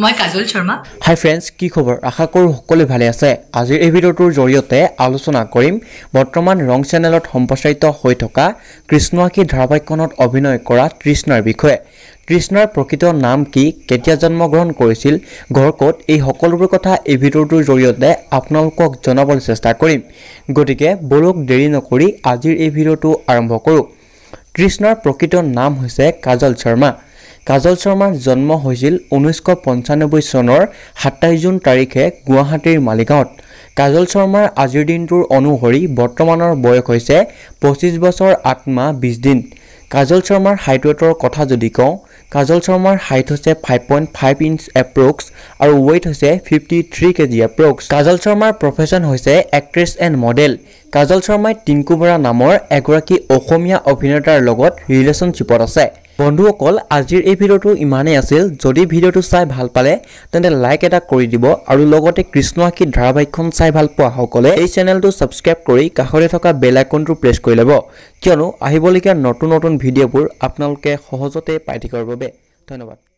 মই কাজল শৰ্মা হাই ফ্ৰেণ্ডছ কি খবৰ আশা কৰোঁ সকলোৱে ভালে আছে আজিৰ এই ভিডিঅ'টোৰ জৰিয়তে আলোচনা কৰিম বৰ্তমান ৰং চেনেলত সম্প্ৰচাৰিত হৈ থকা কৃষ্ণৱাসী ধাৰাবাহিকখনত অভিনয় কৰা তৃষ্ণাৰ বিষয়ে তৃষ্ণাৰ প্ৰকৃত নাম কি কেতিয়া জন্মগ্ৰহণ কৰিছিল ঘৰ ক'ত এই সকলোবোৰ কথা এই ভিডিঅ'টোৰ জৰিয়তে আপোনালোকক জনাবলৈ চেষ্টা কৰিম গতিকে বলক দেৰি নকৰি আজিৰ এই ভিডিঅ'টো আৰম্ভ কৰোঁ তৃষ্ণাৰ প্ৰকৃত নাম হৈছে কাজল শৰ্মা কাজল শৰ্মাৰ জন্ম হৈছিল ঊনৈছশ পঞ্চানব্বৈ চনৰ সাতাইছ জুন তাৰিখে গুৱাহাটীৰ মালিগাঁৱত কাজল শৰ্মাৰ আজিৰ দিনটোৰ অনুসৰি বৰ্তমানৰ বয়স হৈছে পঁচিছ বছৰ আঠ মাহ বিছ দিন কাজল শৰ্মাৰ হাইট ৱেটৰ কথা যদি কওঁ কাজল শৰ্মাৰ হাইট হৈছে five point five inch approx আৰু ৱেইট হৈছে fifty three KG approx Kajal শৰ্মাৰ প্ৰফেশ্যন হৈছে এক্ট্ৰেছ এণ্ড মডেল কাজল শৰ্মাই টিংকু বৰা নামৰ এগৰাকী অসমীয়া অভিনেতাৰ লগত ৰিলেশ্যনশ্বিপত আছে বন্ধুসকল আজিৰ এই ভিডিঅ'টো ইমানেই আছিল যদি ভিডিঅ'টো চাই ভাল পালে তেন্তে লাইক এটা কৰি দিব আৰু লগতে কৃষ্ণ কৃষ্ণৱাসী ধাৰাবাহিকখন চাই ভাল পোৱাসকলে এই চেনেলটো ছাবস্ক্ৰাইব কৰি কাষতে থকা বেল আইকনটো প্ৰেছ কৰি ল'ব কিয়নো আহিবলগীয়া নতুন নতুন ভিডিঅ'বোৰ আপোনালোকে সহজতে পাই থাকিবৰ বাবে ধন্যবাদ